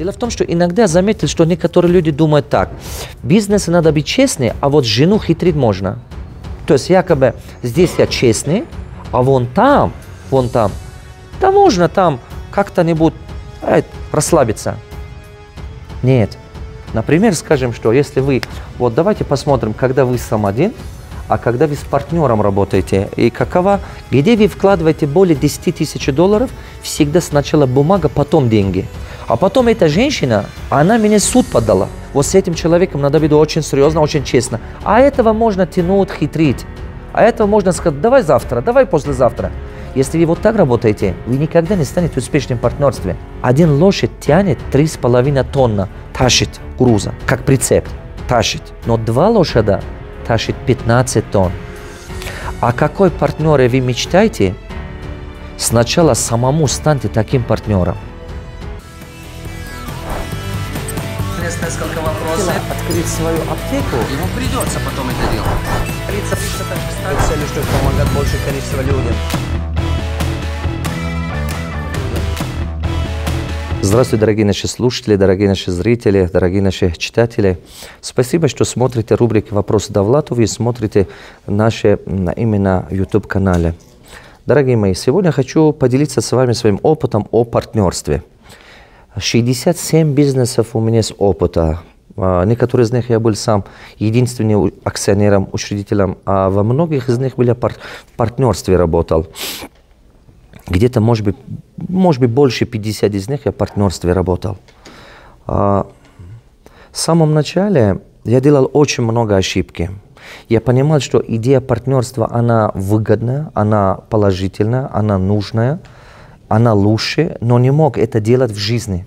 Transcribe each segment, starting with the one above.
Дело в том, что иногда заметил, что некоторые люди думают так. бизнес надо быть честным, а вот жену хитрить можно. То есть якобы здесь я честный, а вон там, вон там, да можно там как-то-нибудь э, расслабиться. Нет. Например, скажем, что если вы, вот давайте посмотрим, когда вы сам один, а когда вы с партнером работаете, и какова, где вы вкладываете более 10 тысяч долларов, всегда сначала бумага, потом деньги. А потом эта женщина, она меня суд подала. Вот с этим человеком надо быть очень серьезно, очень честно. А этого можно тянуть, хитрить. А этого можно сказать, давай завтра, давай послезавтра. Если вы вот так работаете, вы никогда не станете успешным в партнерстве. Один лошадь тянет три с половиной тонна, тащит груза, как прицеп, тащит. Но два лошада тащит 15 тонн. А какой партнере вы мечтаете, сначала самому станьте таким партнером. есть несколько вопросов. Открыть свою аптеку. Ему придется потом это делать. Лица так Целью, чтобы помогать больше количество людям. Здравствуйте, дорогие наши слушатели, дорогие наши зрители, дорогие наши читатели. Спасибо, что смотрите рубрики «Вопрос Давлатова» и смотрите наши именно YouTube-канале. Дорогие мои, сегодня хочу поделиться с вами своим опытом о партнерстве – 67 бизнесов у меня с опыта. А, некоторые из них я был сам единственным акционером, учредителем, а во многих из них были пар в партнерстве работал. Где-то, может быть, может быть, больше 50 из них я в партнерстве работал. А, в самом начале я делал очень много ошибки. Я понимал, что идея партнерства, она выгодная, она положительная, она нужная – она лучше, но не мог это делать в жизни.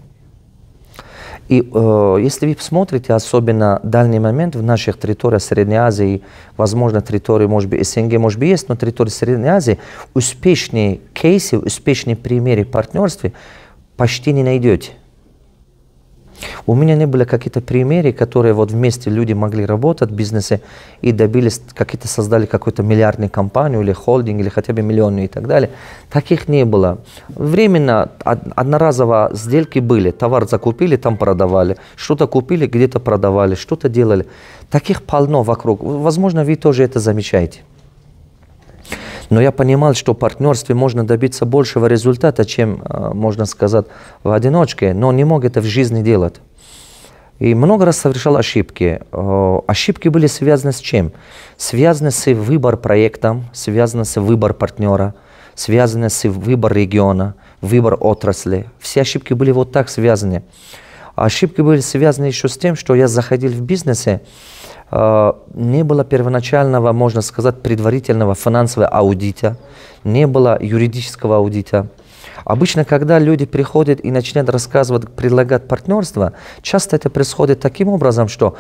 И э, если вы посмотрите, особенно дальний момент в наших территориях Средней Азии, возможно, территории, может быть, СНГ, может быть, есть, но территории Средней Азии, успешные кейсы, успешные примеры партнерства почти не найдете. У меня не было какие-то примеры, которые вот вместе люди могли работать в бизнесе и добились, какие-то создали какую-то миллиардную компанию или холдинг, или хотя бы миллионную и так далее. Таких не было. Временно одноразово сделки были. Товар закупили, там продавали. Что-то купили, где-то продавали, что-то делали. Таких полно вокруг. Возможно, вы тоже это замечаете. Но я понимал, что в партнерстве можно добиться большего результата, чем, э, можно сказать, в одиночке, но не мог это в жизни делать. И много раз совершал ошибки. Э, ошибки были связаны с чем? Связаны с выбор проектом, связаны с выбор партнера, связаны с выбор региона, выбор отрасли. Все ошибки были вот так связаны. Ошибки были связаны еще с тем, что я заходил в бизнесе, Э, не было первоначального, можно сказать, предварительного финансового аудита, не было юридического аудита. Обычно, когда люди приходят и начинают рассказывать, предлагать партнерство, часто это происходит таким образом, что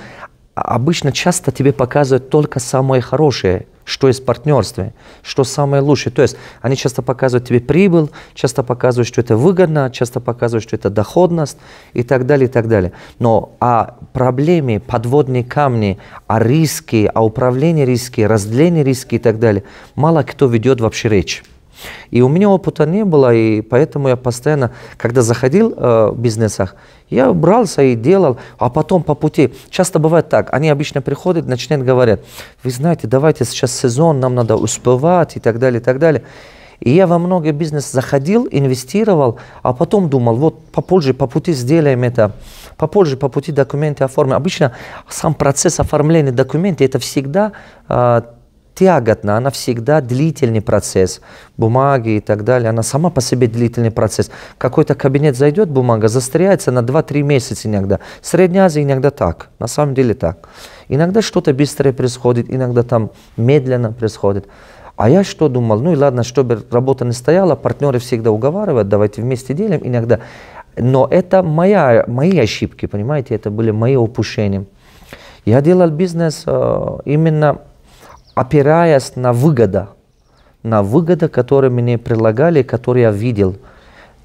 обычно часто тебе показывают только самое хорошее что есть в партнерстве, что самое лучшее. То есть они часто показывают тебе прибыль, часто показывают, что это выгодно, часто показывают, что это доходность и так далее, и так далее. Но о проблеме, подводные камни, о риске, о управлении риски, разделении риски и так далее, мало кто ведет вообще речь. И у меня опыта не было, и поэтому я постоянно, когда заходил э, в бизнесах, я брался и делал, а потом по пути. Часто бывает так, они обычно приходят, начинают говорить, вы знаете, давайте сейчас сезон, нам надо успевать и так далее, и так далее. И я во многие бизнес заходил, инвестировал, а потом думал, вот попозже по пути сделаем это, попозже по пути документы оформим. Обычно сам процесс оформления документов, это всегда э, тяготно, она всегда длительный процесс. Бумаги и так далее, она сама по себе длительный процесс. Какой-то кабинет зайдет бумага, застряется на 2-3 месяца иногда. Средняя Азия иногда так, на самом деле так. Иногда что-то быстрое происходит, иногда там медленно происходит. А я что думал? Ну и ладно, чтобы работа не стояла, партнеры всегда уговаривают, давайте вместе делим иногда. Но это моя, мои ошибки, понимаете, это были мои упущения. Я делал бизнес э, именно опираясь на выгода, на выгода, которые мне предлагали, которые я видел,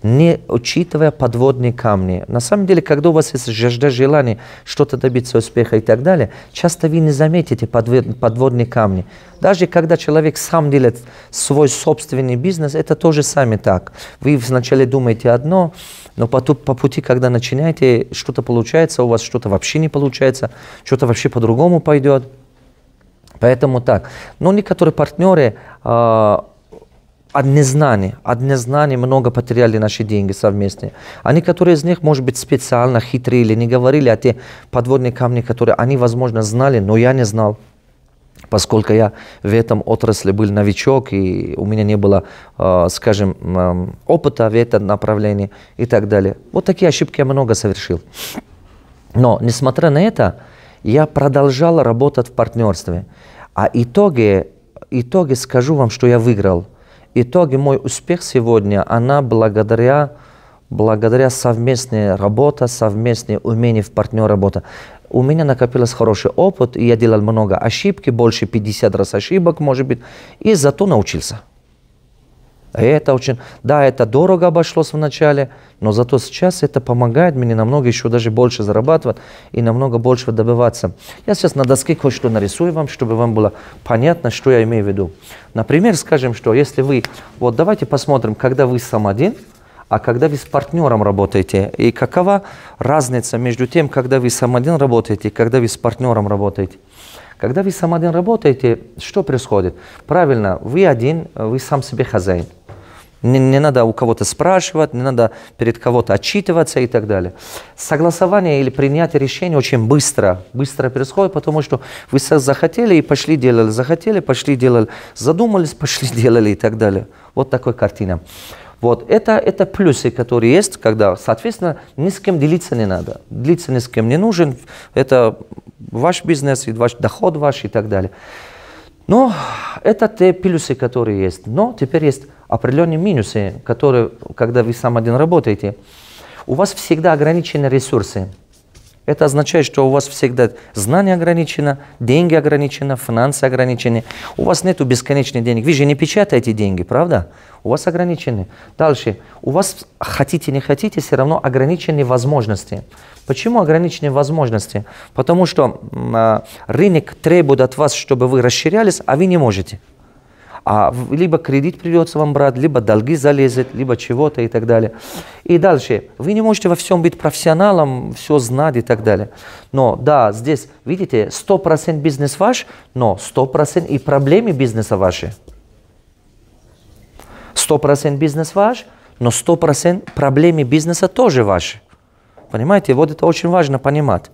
не учитывая подводные камни. На самом деле, когда у вас есть жажда желания что-то добиться успеха и так далее, часто вы не заметите подводные камни. Даже когда человек сам делает свой собственный бизнес, это тоже сами так. Вы вначале думаете одно, но потом, по пути, когда начинаете, что-то получается, у вас что-то вообще не получается, что-то вообще по-другому пойдет – Поэтому так. Но некоторые партнеры э, от незнания, от незнания много потеряли наши деньги совместные. А некоторые из них, может быть, специально хитрили, не говорили о те подводные камни, которые они, возможно, знали, но я не знал. Поскольку я в этом отрасли был новичок, и у меня не было, э, скажем, э, опыта в этом направлении и так далее. Вот такие ошибки я много совершил. Но, несмотря на это, я продолжал работать в партнерстве. А итоги, итоги скажу вам, что я выиграл. Итоги мой успех сегодня, она благодаря, благодаря совместной работе, совместной умению в партнер работа. У меня накопилось хороший опыт, и я делал много ошибки, больше 50 раз ошибок, может быть, и зато научился. Это очень, да, это дорого обошлось вначале, но зато сейчас это помогает мне намного еще даже больше зарабатывать и намного больше добиваться. Я сейчас на доске кое-что нарисую вам, чтобы вам было понятно, что я имею в виду. Например, скажем, что если вы, вот давайте посмотрим, когда вы сам один, а когда вы с партнером работаете, и какова разница между тем, когда вы сам один работаете, и когда вы с партнером работаете. Когда вы сам один работаете, что происходит? Правильно, вы один, вы сам себе хозяин. Не, не надо у кого-то спрашивать, не надо перед кого-то отчитываться и так далее. Согласование или принятие решения очень быстро, быстро происходит, потому что вы захотели и пошли делали, захотели, пошли делали, задумались, пошли делали и так далее. Вот такая картина. Вот это, это плюсы, которые есть, когда, соответственно, ни с кем делиться не надо. Делиться ни с кем не нужен. Это ваш бизнес, и ваш доход ваш и так далее. Но это те плюсы, которые есть. Но теперь есть определенные минусы, которые, когда вы сам один работаете, у вас всегда ограничены ресурсы. Это означает, что у вас всегда знание ограничено, деньги ограничены, финансы ограничены. У вас нет бесконечных денег. Вы же не печатаете деньги, правда? У вас ограничены. Дальше. У вас хотите, не хотите, все равно ограничены возможности. Почему ограничены возможности? Потому что а, рынок требует от вас, чтобы вы расширялись, а вы не можете. А либо кредит придется вам брать, либо долги залезет, либо чего-то и так далее. И дальше. Вы не можете во всем быть профессионалом, все знать и так далее. Но да, здесь, видите, 100% бизнес ваш, но 100% и проблемы бизнеса ваши. 100% бизнес ваш, но 100% проблемы бизнеса тоже ваши. Понимаете, вот это очень важно понимать.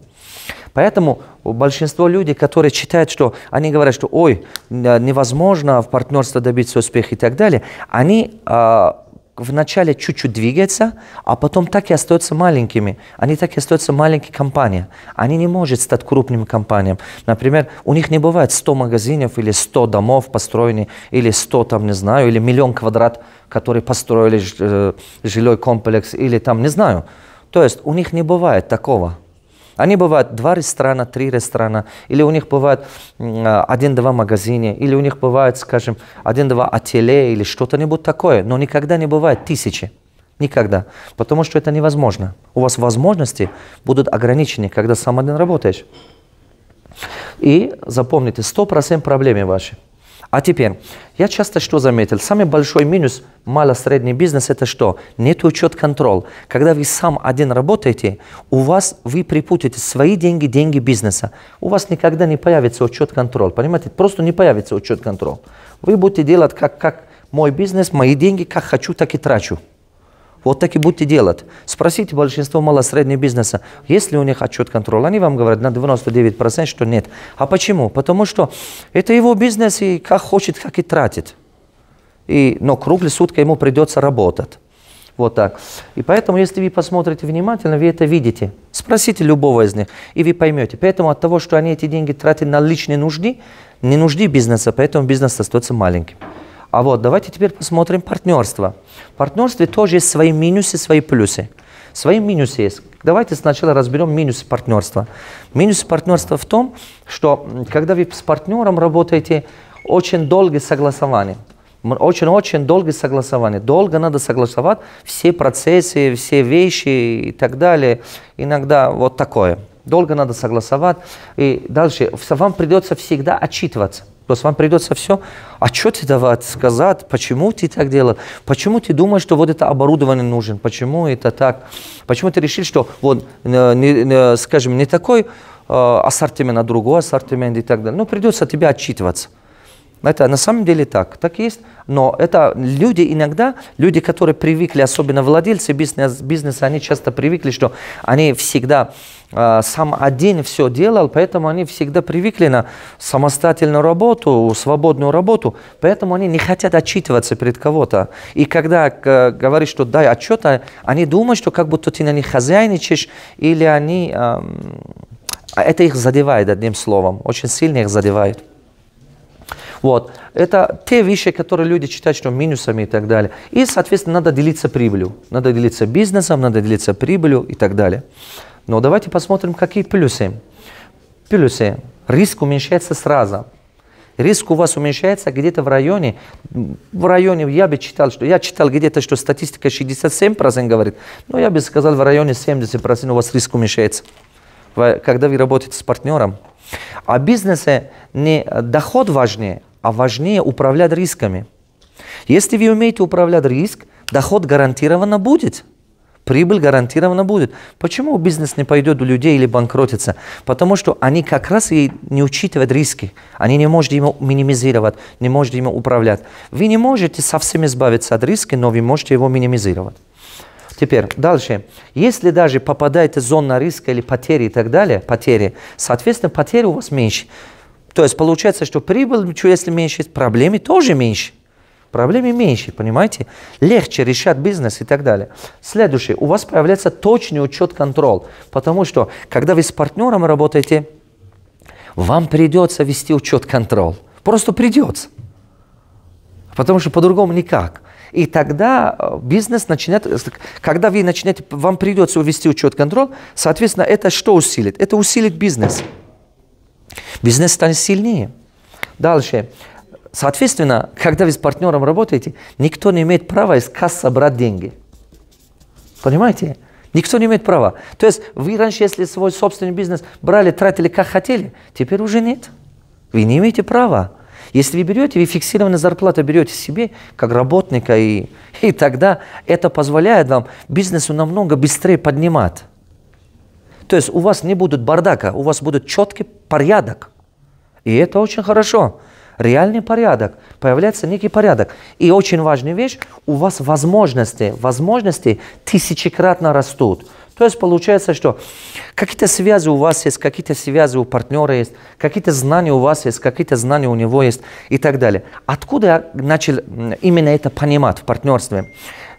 Поэтому большинство людей, которые читают, что они говорят, что ой, невозможно в партнерство добиться успеха и так далее, они э, вначале чуть-чуть двигаются, а потом так и остаются маленькими. Они так и остаются маленькие компании. Они не могут стать крупными компаниями. Например, у них не бывает 100 магазинов или 100 домов построены, или 100, там, не знаю, или миллион квадрат, которые построили э, жилой комплекс, или там, не знаю. То есть у них не бывает такого. Они бывают два ресторана, три ресторана, или у них бывает а, один-два магазина, или у них бывает, скажем, один-два отеле или что-то-нибудь такое, но никогда не бывает тысячи. Никогда. Потому что это невозможно. У вас возможности будут ограничены, когда сам один работаешь. И запомните, 100% проблемы ваши – а теперь, я часто что заметил, самый большой минус мало-средний бизнес – это что? Нет учет контроль. Когда вы сам один работаете, у вас вы припутаете свои деньги, деньги бизнеса. У вас никогда не появится учет контроль, понимаете? Просто не появится учет контроль. Вы будете делать как, как мой бизнес, мои деньги, как хочу, так и трачу. Вот так и будьте делать. Спросите большинство мало-среднего бизнеса, есть ли у них отчет контроля. Они вам говорят на 99%, что нет. А почему? Потому что это его бизнес, и как хочет, как и тратит. И, но круглый сутка ему придется работать. Вот так. И поэтому, если вы посмотрите внимательно, вы это видите. Спросите любого из них, и вы поймете. Поэтому от того, что они эти деньги тратят на личные нужды, не нужды бизнеса, поэтому бизнес остается маленьким. А вот давайте теперь посмотрим партнерство. Партнерство тоже есть свои минусы, свои плюсы. Свои минусы есть. Давайте сначала разберем минусы партнерства. Минус партнерства в том, что когда вы с партнером работаете, очень долгое согласование. Очень-очень долгое согласование. Долго надо согласовать все процессы, все вещи и так далее. Иногда вот такое. Долго надо согласовать. И дальше вам придется всегда отчитываться. Просто вам придется все а давать, сказать, почему ты так делал, почему ты думаешь, что вот это оборудование нужен, почему это так, почему ты решил, что вот, э, не, не, скажем, не такой э, ассортимент, а другой ассортимент и так далее. Ну, придется тебе отчитываться. Это на самом деле так, так есть. Но это люди иногда, люди, которые привыкли, особенно владельцы бизнеса, бизнеса они часто привыкли, что они всегда Э, сам один все делал, поэтому они всегда привыкли на самостоятельную работу, свободную работу, поэтому они не хотят отчитываться перед кого-то. И когда э, говоришь, что дай отчет, а они думают, что как будто ты на них хозяйничаешь, или они... Эм, а это их задевает, одним словом, очень сильно их задевает. Вот. Это те вещи, которые люди считают, что минусами и так далее. И, соответственно, надо делиться прибылью. Надо делиться бизнесом, надо делиться прибылью и так далее. Но давайте посмотрим, какие плюсы. Плюсы. Риск уменьшается сразу. Риск у вас уменьшается где-то в районе, в районе, я бы читал, что я читал где-то, что статистика 67% говорит, но я бы сказал, в районе 70% у вас риск уменьшается, когда вы работаете с партнером. А бизнесе не доход важнее, а важнее управлять рисками. Если вы умеете управлять риск, доход гарантированно будет – прибыль гарантированно будет. Почему бизнес не пойдет у людей или банкротится? Потому что они как раз и не учитывают риски. Они не могут его минимизировать, не могут ему управлять. Вы не можете совсем избавиться от риска, но вы можете его минимизировать. Теперь дальше. Если даже попадаете в зону риска или потери и так далее, потери, соответственно, потери у вас меньше. То есть получается, что прибыль, если меньше, проблемы тоже меньше проблемы меньше, понимаете? Легче решать бизнес и так далее. Следующее. У вас появляется точный учет-контроль. Потому что, когда вы с партнером работаете, вам придется вести учет-контроль. Просто придется. Потому что по-другому никак. И тогда э, бизнес начинает, э, когда вы начинаете, вам придется вести учет-контроль, соответственно, это что усилит? Это усилит бизнес. Бизнес станет сильнее. Дальше. Соответственно, когда вы с партнером работаете, никто не имеет права из кассы брать деньги. Понимаете? Никто не имеет права. То есть вы раньше, если свой собственный бизнес брали, тратили как хотели, теперь уже нет. Вы не имеете права. Если вы берете, вы фиксированную зарплату берете себе, как работника, и, и тогда это позволяет вам бизнесу намного быстрее поднимать. То есть у вас не будет бардака, у вас будет четкий порядок. И это очень хорошо реальный порядок, появляется некий порядок. И очень важная вещь, у вас возможности, возможности тысячекратно растут. То есть получается, что какие-то связи у вас есть, какие-то связи у партнера есть, какие-то знания у вас есть, какие-то знания у него есть и так далее. Откуда я начал именно это понимать в партнерстве?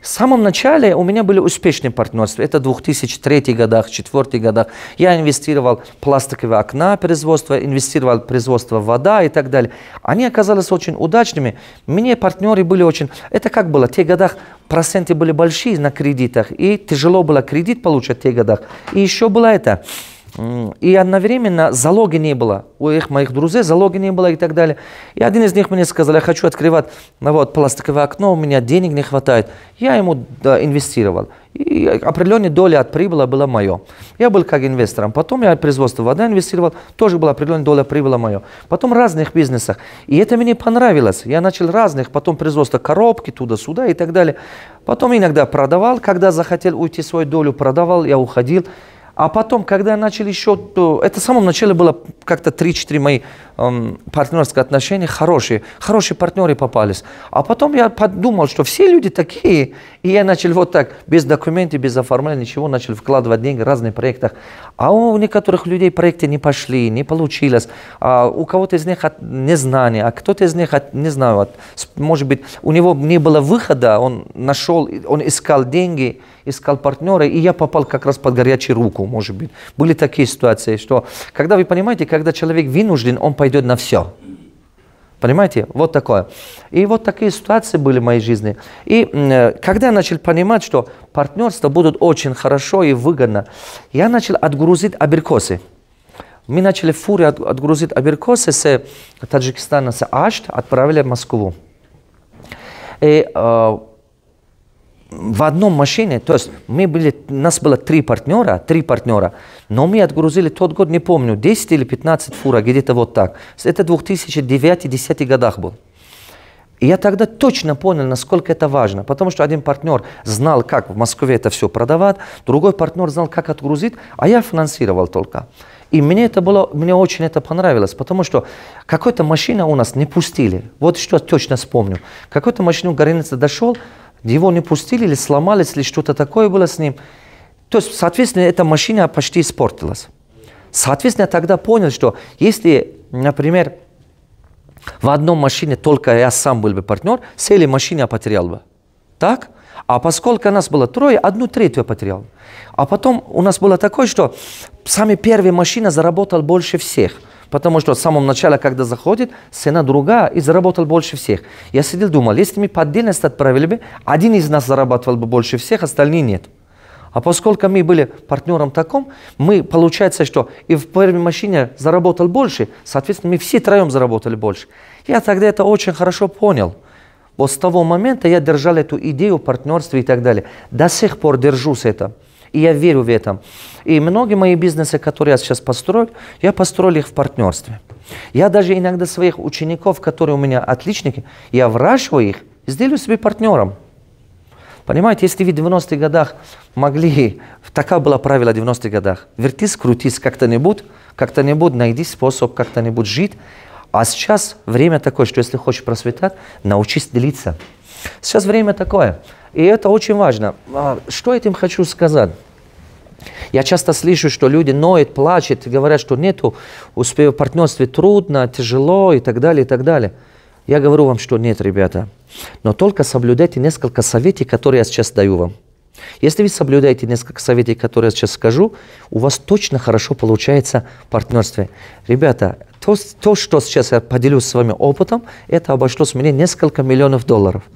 В самом начале у меня были успешные партнерства. Это 2003 годах, 2004 годах. Я инвестировал в пластиковые окна производства, инвестировал в производство вода и так далее. Они оказались очень удачными. Мне партнеры были очень... Это как было? В тех годах проценты были большие на кредитах, и тяжело было кредит получать в тех годах. И еще было это... И одновременно залога не было. У их моих друзей залога не было и так далее. И один из них мне сказал, я хочу открывать ну, вот, пластиковое окно, у меня денег не хватает. Я ему да, инвестировал. И определенная доля от прибыли была моя. Я был как инвестором. Потом я производство воды инвестировал, тоже была определенная доля прибыли моя. Потом в разных бизнесах. И это мне понравилось. Я начал разных, потом производство коробки туда-сюда и так далее. Потом иногда продавал, когда захотел уйти свою долю, продавал, я уходил. А потом, когда я начал еще, это в самом начале было как-то 3-4 мои Эм, партнерские отношения хорошие, хорошие партнеры попались. А потом я подумал, что все люди такие, и я начал вот так, без документов, без оформления, ничего, начал вкладывать деньги в разных проектах. А у некоторых людей проекты не пошли, не получилось. А у кого-то из них от незнания, а кто-то из них от, не знаю, от, может быть, у него не было выхода, он нашел, он искал деньги, искал партнера, и я попал как раз под горячую руку, может быть. Были такие ситуации, что, когда вы понимаете, когда человек вынужден, он пойдет на все. Понимаете? Вот такое. И вот такие ситуации были в моей жизни. И э, когда я начал понимать, что партнерства будут очень хорошо и выгодно, я начал отгрузить абрикосы. Мы начали фуры от, отгрузить аберкосы с э, Таджикистана, с Ашт, отправили в Москву. И э, в одном машине, то есть мы были, у нас было три партнера, три партнера, но мы отгрузили тот год, не помню, 10 или 15 фура, где-то вот так. Это 2009-2010 годах был. И я тогда точно понял, насколько это важно, потому что один партнер знал, как в Москве это все продавать, другой партнер знал, как отгрузить, а я финансировал только. И мне это было, мне очень это понравилось, потому что какой-то машина у нас не пустили. Вот что точно вспомню. Какой-то машину Горенец дошел, его не пустили или сломались, или что-то такое было с ним. То есть, соответственно, эта машина почти испортилась. Соответственно, тогда понял, что если, например, в одном машине только я сам был бы партнер, сели машины я потерял бы. Так? А поскольку нас было трое, одну треть я потерял. А потом у нас было такое, что самый первый машина заработал больше всех – Потому что в самом начале, когда заходит, цена другая и заработал больше всех. Я сидел, думал, если мы по отдельности отправили бы, один из нас зарабатывал бы больше всех, остальные нет. А поскольку мы были партнером таком, мы, получается, что и в первой машине заработал больше, соответственно, мы все троем заработали больше. Я тогда это очень хорошо понял. Вот с того момента я держал эту идею партнерства и так далее. До сих пор держусь это. И я верю в это. И многие мои бизнесы, которые я сейчас построил, я построил их в партнерстве. Я даже иногда своих учеников, которые у меня отличники, я выращиваю их, сделаю себе партнером. Понимаете, если вы в 90-х годах могли, такая была правило в 90-х годах, вертись, крутись как-то-нибудь, как-то-нибудь найди способ как-то-нибудь жить, а сейчас время такое, что если хочешь просветать, научись делиться. Сейчас время такое. И это очень важно. А, что этим хочу сказать? Я часто слышу, что люди ноют, плачут, говорят, что нету успеха в партнерстве, трудно, тяжело и так далее, и так далее. Я говорю вам, что нет, ребята. Но только соблюдайте несколько советов, которые я сейчас даю вам. Если вы соблюдаете несколько советов, которые я сейчас скажу, у вас точно хорошо получается партнерство, Ребята, то, то что сейчас я поделюсь с вами опытом, это обошлось мне несколько миллионов долларов –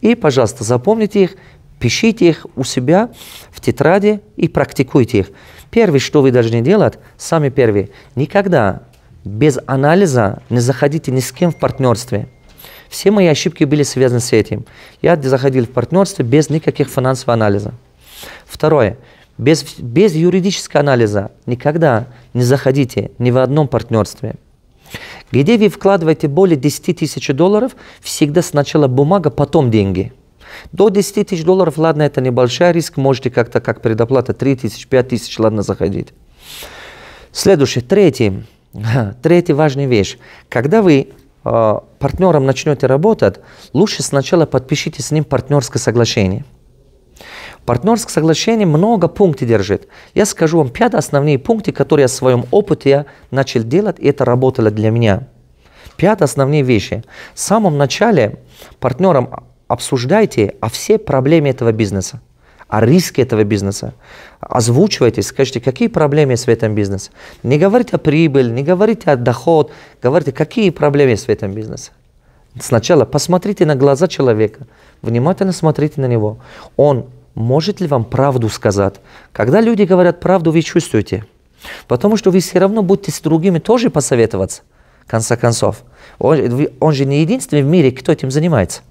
и, пожалуйста, запомните их, пишите их у себя в тетради и практикуйте их. Первое, что вы должны делать, сами первые, никогда без анализа не заходите ни с кем в партнерстве. Все мои ошибки были связаны с этим. Я заходил в партнерство без никаких финансового анализа. Второе. Без, без юридического анализа никогда не заходите ни в одном партнерстве – где вы вкладываете более 10 тысяч долларов, всегда сначала бумага, потом деньги. До 10 тысяч долларов, ладно, это небольшой риск, можете как-то как предоплата 3 тысячи, 5 тысяч, ладно, заходить. Следующее, третье, третья важная вещь. Когда вы э, партнером начнете работать, лучше сначала подпишите с ним партнерское соглашение. Партнерское соглашение много пунктов держит. Я скажу вам пять основные пункты, которые я в своем опыте я начал делать, и это работало для меня. Пять основные вещи. В самом начале партнерам обсуждайте о все проблемы этого бизнеса о риске этого бизнеса. Озвучивайте, скажите, какие проблемы есть в этом бизнесе. Не говорите о прибыли, не говорите о доход, говорите, какие проблемы есть в этом бизнесе. Сначала посмотрите на глаза человека, внимательно смотрите на него. Он может ли вам правду сказать? Когда люди говорят правду, вы чувствуете. Потому что вы все равно будете с другими тоже посоветоваться, в конце концов. Он, он же не единственный в мире, кто этим занимается.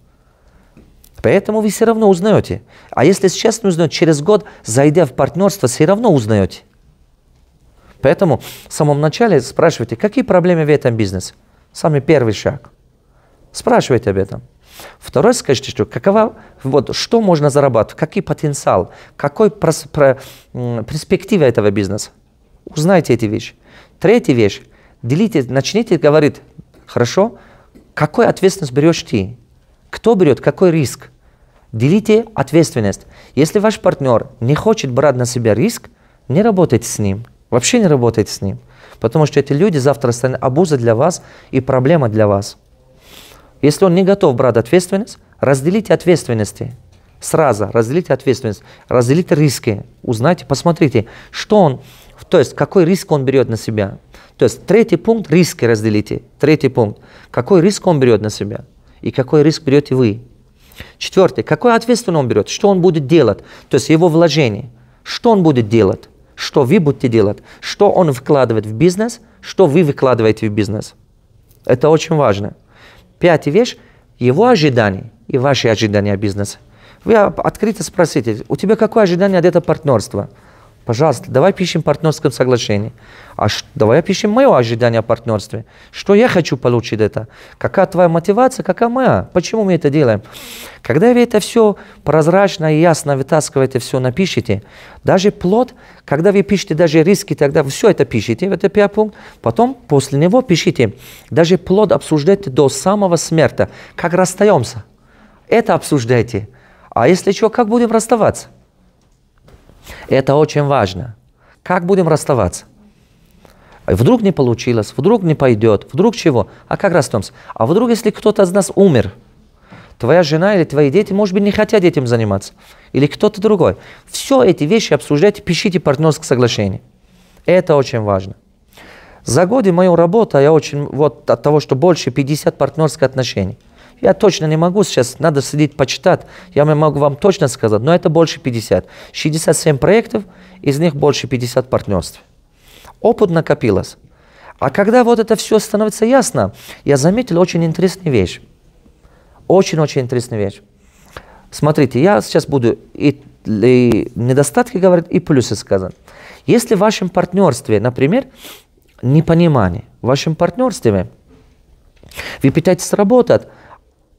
Поэтому вы все равно узнаете. А если сейчас не узнаете, через год, зайдя в партнерство, все равно узнаете. Поэтому в самом начале спрашивайте, какие проблемы в этом бизнесе? Самый первый шаг. Спрашивайте об этом. Второе, скажите, что какова, вот, что можно зарабатывать, какой потенциал, какой прос, про, перспектива этого бизнеса. Узнайте эти вещи. Третья вещь, делите, начните говорить, хорошо, какой ответственность берешь ты, кто берет, какой риск. Делите ответственность. Если ваш партнер не хочет брать на себя риск, не работайте с ним. Вообще не работайте с ним. Потому что эти люди завтра станут обузой для вас и проблема для вас. Если он не готов брать ответственность, разделите ответственности. Сразу разделите ответственность, разделите риски, узнайте, посмотрите, что он, то есть какой риск он берет на себя. То есть третий пункт – риски разделите. Третий пункт – какой риск он берет на себя и какой риск берете вы. Четвертый – какой ответственность он берет, что он будет делать, то есть его вложение, что он будет делать, что вы будете делать, что он вкладывает в бизнес, что вы выкладываете в бизнес. Это очень важно. Пятая вещь – его ожидания и ваши ожидания бизнеса. Вы открыто спросите, у тебя какое ожидание от этого партнерства – Пожалуйста, давай пишем в партнерском соглашении. А ш, давай пишем мое ожидание о партнерстве. Что я хочу получить это? Какая твоя мотивация, какая моя? Почему мы это делаем? Когда вы это все прозрачно и ясно вытаскиваете, все напишите, даже плод, когда вы пишете даже риски, тогда все это пишите, это первый пункт. Потом после него пишите, даже плод обсуждайте до самого смерти, как расстаемся. Это обсуждайте. А если что, как будем расставаться? Это очень важно. Как будем расставаться? Вдруг не получилось, вдруг не пойдет, вдруг чего? А как расстаемся? А вдруг, если кто-то из нас умер, твоя жена или твои дети, может быть, не хотят этим заниматься, или кто-то другой. Все эти вещи обсуждайте, пишите партнерское соглашение. Это очень важно. За годы мою работу я очень, вот от того, что больше 50 партнерских отношений. Я точно не могу сейчас, надо сидеть почитать. Я могу вам точно сказать, но это больше 50. 67 проектов, из них больше 50 партнерств. Опыт накопилось. А когда вот это все становится ясно, я заметил очень интересную вещь. Очень-очень интересную вещь. Смотрите, я сейчас буду и, и недостатки говорить, и плюсы сказать. Если в вашем партнерстве, например, непонимание, в вашем партнерстве вы пытаетесь работать,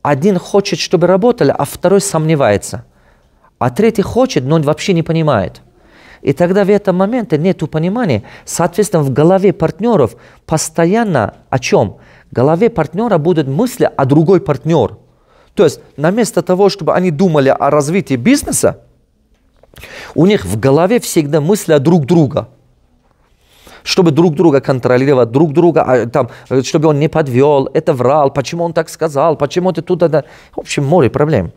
один хочет, чтобы работали, а второй сомневается. А третий хочет, но он вообще не понимает. И тогда в этом моменте нет понимания. Соответственно, в голове партнеров постоянно о чем? В голове партнера будут мысли о другой партнер. То есть, на место того, чтобы они думали о развитии бизнеса, у них в голове всегда мысли о друг друга – чтобы друг друга контролировать, друг друга, а, там, э, чтобы он не подвел, это врал, почему он так сказал, почему ты туда... Да. В общем, море проблем.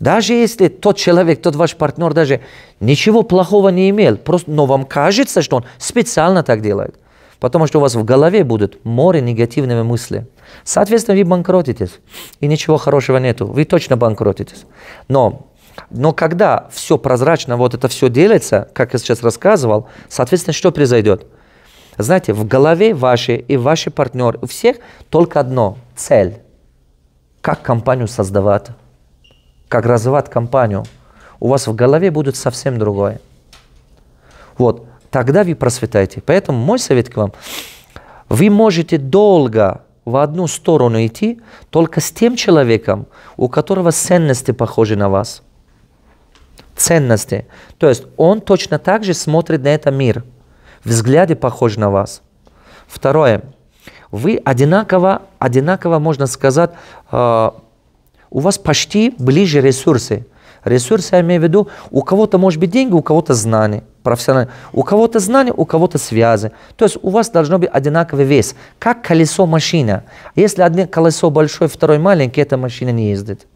Даже если тот человек, тот ваш партнер даже ничего плохого не имел, просто, но вам кажется, что он специально так делает, потому что у вас в голове будет море негативными мысли. Соответственно, вы банкротитесь, и ничего хорошего нету, вы точно банкротитесь. Но но когда все прозрачно, вот это все делится, как я сейчас рассказывал, соответственно, что произойдет? Знаете, в голове вашей и вашей партнер у всех только одно – цель. Как компанию создавать, как развивать компанию. У вас в голове будет совсем другое. Вот, тогда вы просветаете. Поэтому мой совет к вам – вы можете долго в одну сторону идти только с тем человеком, у которого ценности похожи на вас – ценности. То есть он точно так же смотрит на этот мир. Взгляды похожи на вас. Второе. Вы одинаково, одинаково можно сказать, э, у вас почти ближе ресурсы. Ресурсы, я имею в виду, у кого-то может быть деньги, у кого-то знания профессиональные. У кого-то знания, у кого-то связи. То есть у вас должно быть одинаковый вес, как колесо машины. Если одно колесо большое, второе маленькое, эта машина не ездит.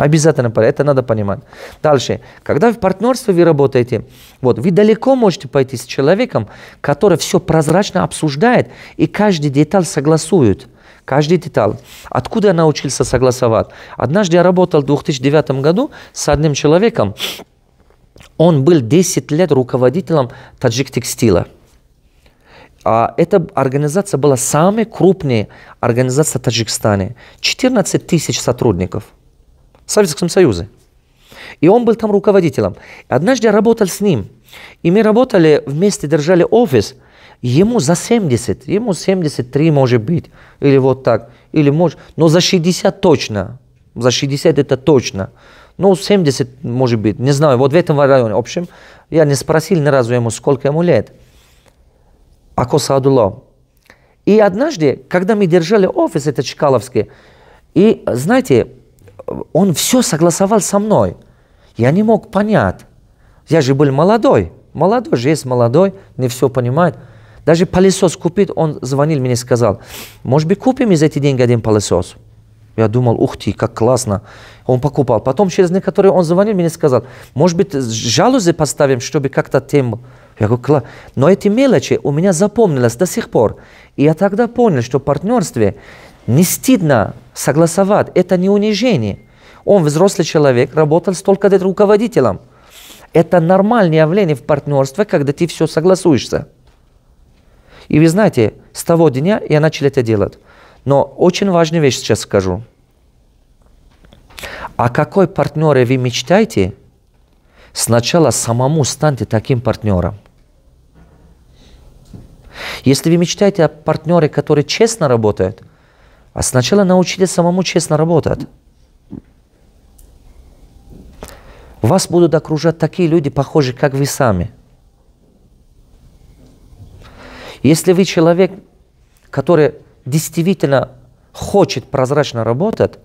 Обязательно, это надо понимать. Дальше, когда в партнерстве вы работаете, вот, вы далеко можете пойти с человеком, который все прозрачно обсуждает и каждый деталь согласует. Каждый деталь. Откуда я научился согласовать? Однажды я работал в 2009 году с одним человеком. Он был 10 лет руководителем таджик текстила. А эта организация была самой крупной организацией в Таджикистане. 14 тысяч сотрудников – Советском Союзе. И он был там руководителем. Однажды я работал с ним. И мы работали вместе, держали офис. Ему за 70, ему 73 может быть, или вот так, или может, но за 60 точно, за 60 это точно, ну 70 может быть, не знаю, вот в этом районе. В общем, я не спросил ни разу ему, сколько ему лет. Ако Садуло. И однажды, когда мы держали офис, это Чкаловский, и, знаете, он все согласовал со мной. Я не мог понять. Я же был молодой. Молодой же есть молодой, не все понимает. Даже пылесос купить, он звонил мне и сказал, может быть, купим из этих денег один пылесос? Я думал, ух ты, как классно. Он покупал. Потом через некоторые он звонил мне и сказал, может быть, жалюзи поставим, чтобы как-то тем... Я говорю, класс. Но эти мелочи у меня запомнились до сих пор. И я тогда понял, что в партнерстве не стыдно согласовать, это не унижение. Он взрослый человек, работал столько лет руководителем. Это нормальное явление в партнерстве, когда ты все согласуешься. И вы знаете, с того дня я начал это делать. Но очень важную вещь сейчас скажу. А какой партнере вы мечтаете, сначала самому станьте таким партнером. Если вы мечтаете о партнере, который честно работает, а сначала научитесь самому честно работать. Вас будут окружать такие люди, похожие, как вы сами. Если вы человек, который действительно хочет прозрачно работать,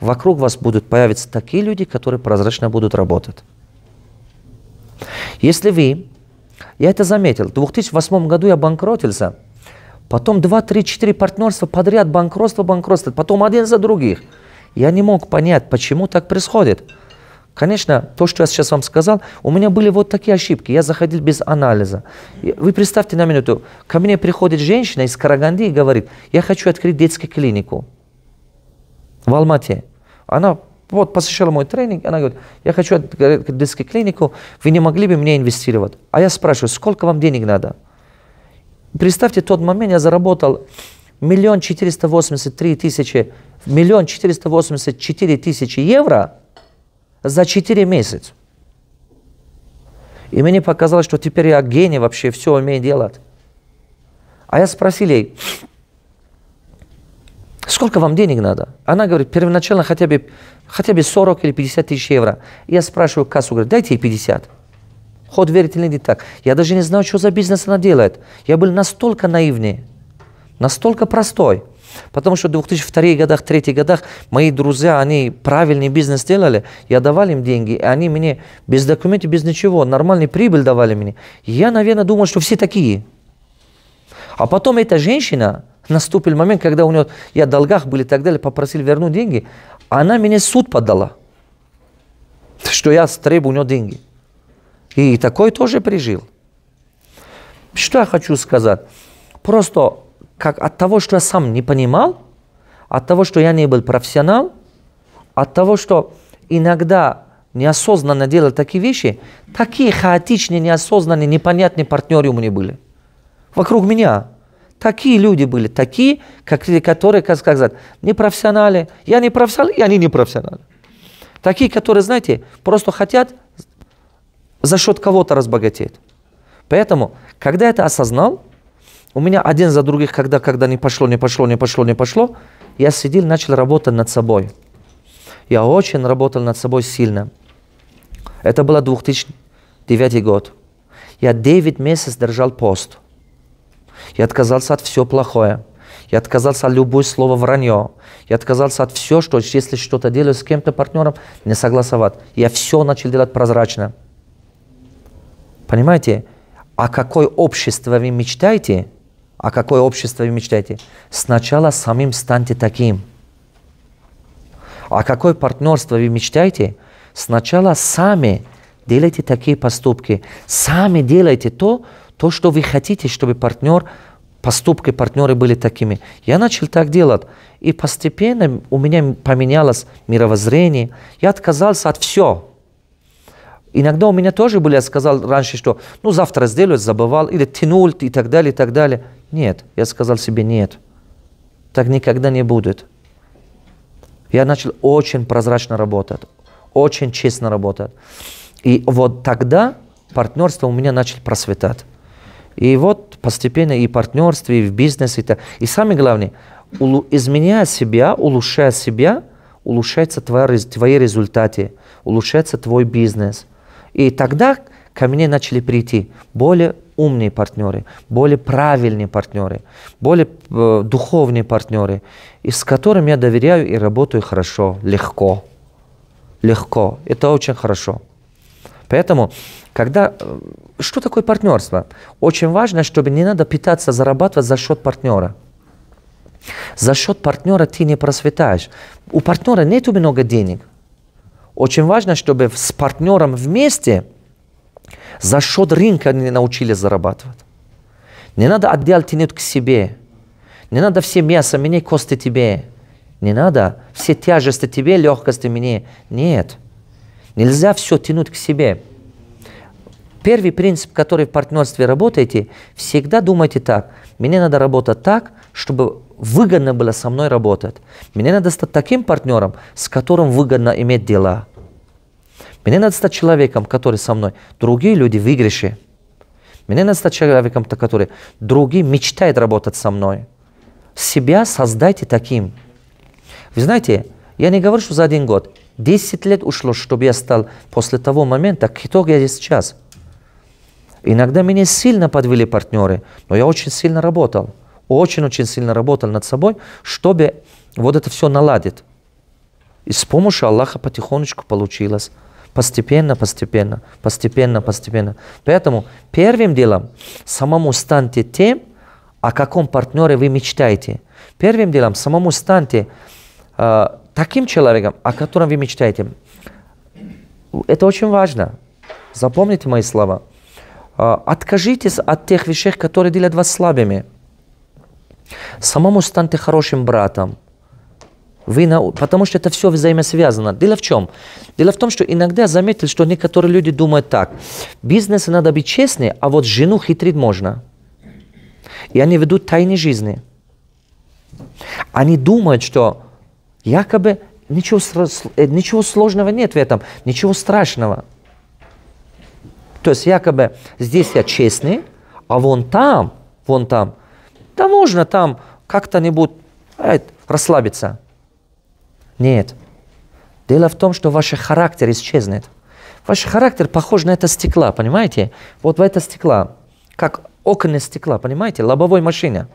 вокруг вас будут появиться такие люди, которые прозрачно будут работать. Если вы, я это заметил, в 2008 году я банкротился – Потом 2, 3, 4 партнерства подряд, банкротство, банкротство, потом один за других. Я не мог понять, почему так происходит. Конечно, то, что я сейчас вам сказал, у меня были вот такие ошибки. Я заходил без анализа. Вы представьте на минуту, ко мне приходит женщина из Караганды и говорит, я хочу открыть детскую клинику в Алмате. Она вот посещала мой тренинг, она говорит, я хочу открыть детскую клинику, вы не могли бы мне инвестировать? А я спрашиваю, сколько вам денег надо? Представьте тот момент, я заработал миллион четыреста восемьдесят три тысячи, миллион четыреста восемьдесят четыре тысячи евро за четыре месяца. И мне показалось, что теперь я гений вообще, все умею делать. А я спросил ей, сколько вам денег надо? Она говорит, первоначально хотя бы, хотя бы 40 или 50 тысяч евро. Я спрашиваю кассу, говорит, дайте ей 50. Ход или не так. Я даже не знаю, что за бизнес она делает. Я был настолько наивный, настолько простой. Потому что в 2002 годах, 2003 годах мои друзья, они правильный бизнес делали, я давал им деньги, и они мне без документов, без ничего, нормальный прибыль давали мне. Я, наверное, думал, что все такие. А потом эта женщина, наступил момент, когда у нее, я в долгах был и так далее, попросил вернуть деньги, она мне суд подала, что я требую у нее деньги. И такой тоже прижил. Что я хочу сказать? Просто как от того, что я сам не понимал, от того, что я не был профессионал, от того, что иногда неосознанно делал такие вещи, такие хаотичные, неосознанные, непонятные партнеры у меня были. Вокруг меня. Такие люди были, такие, как, которые, как сказать, не профессионалы. Я не профессионал, и они не профессионалы. Такие, которые, знаете, просто хотят за счет кого-то разбогатеет. Поэтому, когда я это осознал, у меня один за других, когда, когда не пошло, не пошло, не пошло, не пошло, я сидел, начал работать над собой. Я очень работал над собой сильно. Это было 2009 год. Я 9 месяцев держал пост. Я отказался от всего плохое. Я отказался от любое слово вранье. Я отказался от всего, что если что-то делаю с кем-то партнером, не согласовать. Я все начал делать прозрачно. Понимаете? а какое общество вы мечтаете? а какое общество вы мечтаете? Сначала самим станьте таким. А какое партнерство вы мечтаете? Сначала сами делайте такие поступки. Сами делайте то, то, что вы хотите, чтобы партнер, поступки партнеры были такими. Я начал так делать. И постепенно у меня поменялось мировоззрение. Я отказался от всего. Иногда у меня тоже были, я сказал раньше, что ну завтра сделаю, забывал, или тянул и так далее, и так далее. Нет, я сказал себе нет. Так никогда не будет. Я начал очень прозрачно работать, очень честно работать. И вот тогда партнерство у меня начало просветать. И вот постепенно и в и в бизнесе. И, так. и самое главное, изменяя себя, улучшая себя, улучшаются твои, твои результаты, улучшается твой бизнес, и тогда ко мне начали прийти более умные партнеры, более правильные партнеры, более э, духовные партнеры, и с которыми я доверяю и работаю хорошо, легко. Легко. Это очень хорошо. Поэтому, когда... Э, что такое партнерство? Очень важно, чтобы не надо питаться, зарабатывать за счет партнера. За счет партнера ты не просветаешь. У партнера нет много денег. Очень важно, чтобы с партнером вместе за счет рынка не научились зарабатывать. Не надо отдел тянуть к себе. Не надо все мясо мне, кости тебе. Не надо все тяжести тебе, легкости мне. Нет. Нельзя все тянуть к себе. Первый принцип, который в партнерстве работаете, всегда думайте так. Мне надо работать так, чтобы выгодно было со мной работать. Мне надо стать таким партнером, с которым выгодно иметь дела. Мне надо стать человеком, который со мной. Другие люди выигрыши. Мне надо стать человеком, который другие мечтает работать со мной. Себя создайте таким. Вы знаете, я не говорю, что за один год. Десять лет ушло, чтобы я стал после того момента, к кто я сейчас. Иногда меня сильно подвели партнеры, но я очень сильно работал очень-очень сильно работал над собой, чтобы вот это все наладить. И с помощью Аллаха потихонечку получилось. Постепенно, постепенно, постепенно, постепенно. Поэтому первым делом самому станьте тем, о каком партнере вы мечтаете. Первым делом самому станьте э, таким человеком, о котором вы мечтаете. Это очень важно. Запомните мои слова. Э, откажитесь от тех вещей, которые делают вас слабыми. Самому станьте хорошим братом. Вы на... Потому что это все взаимосвязано. Дело в чем? Дело в том, что иногда заметил, что некоторые люди думают так. Бизнес надо быть честным, а вот жену хитрить можно. И они ведут тайны жизни. Они думают, что якобы ничего, э, ничего сложного нет в этом, ничего страшного. То есть якобы здесь я честный, а вон там, вон там – да можно там как-то-нибудь расслабиться. Нет. Дело в том, что ваш характер исчезнет. Ваш характер похож на это стекла, понимаете? Вот в это стекла, как окна стекла, понимаете, лобовой машине.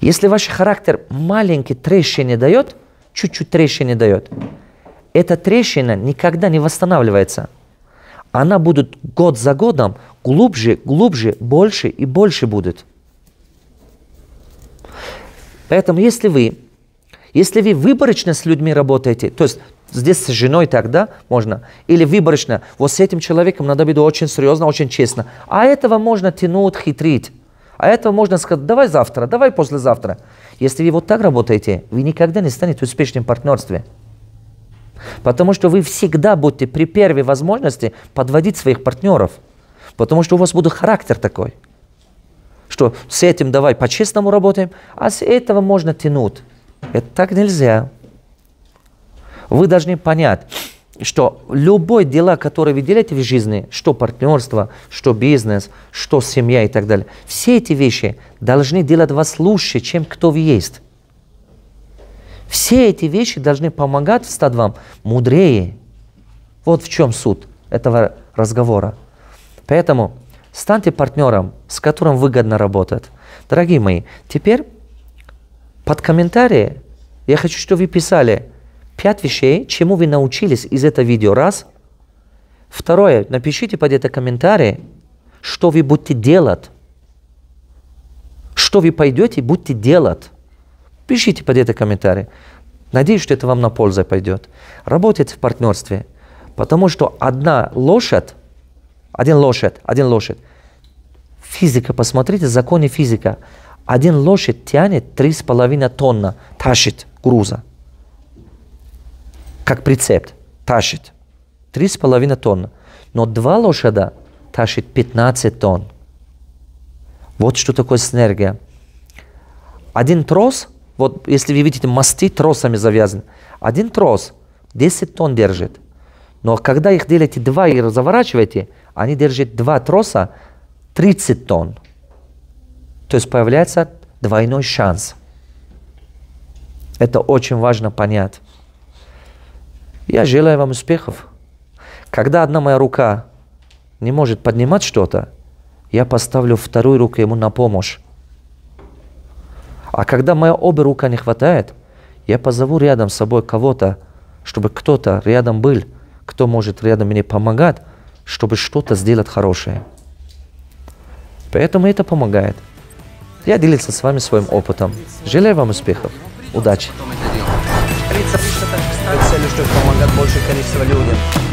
Если ваш характер маленький трещине дает, чуть-чуть трещине дает, эта трещина никогда не восстанавливается. Она будет год за годом глубже, глубже, больше и больше будет. Поэтому если вы, если вы выборочно с людьми работаете, то есть здесь с женой тогда можно, или выборочно, вот с этим человеком надо быть очень серьезно, очень честно, а этого можно тянуть, хитрить. А этого можно сказать, давай завтра, давай послезавтра. Если вы вот так работаете, вы никогда не станете успешным в партнерстве. Потому что вы всегда будете при первой возможности подводить своих партнеров. Потому что у вас будет характер такой что с этим давай по-честному работаем, а с этого можно тянуть. Это так нельзя. Вы должны понять, что любое дело, которое вы делаете в жизни, что партнерство, что бизнес, что семья и так далее, все эти вещи должны делать вас лучше, чем кто вы есть. Все эти вещи должны помогать стать вам мудрее. Вот в чем суть этого разговора. Поэтому Станьте партнером, с которым выгодно работать. Дорогие мои, теперь под комментарии я хочу, чтобы вы писали пять вещей, чему вы научились из этого видео. Раз. Второе, напишите под это комментарии, что вы будете делать. Что вы пойдете, будете делать. Пишите под это комментарии. Надеюсь, что это вам на пользу пойдет. Работайте в партнерстве, потому что одна лошадь один лошадь, один лошадь. Физика, посмотрите, законы физика. Один лошадь тянет 3,5 тонна, тащит груза. Как прицеп, тащит. 3,5 тонна. Но два лошада тащит 15 тонн. Вот что такое синергия. Один трос, вот если вы видите, мосты тросами завязаны. Один трос 10 тонн держит. Но когда их делаете два и разворачиваете – они держат два троса 30 тонн. То есть появляется двойной шанс. Это очень важно понять. Я желаю вам успехов. Когда одна моя рука не может поднимать что-то, я поставлю вторую руку ему на помощь. А когда моя обе рука не хватает, я позову рядом с собой кого-то, чтобы кто-то рядом был, кто может рядом мне помогать, чтобы что-то сделать хорошее. Поэтому это помогает. Я делился с вами своим опытом. Желаю вам успехов. Удачи! Прицель, что помогает больше количество людям.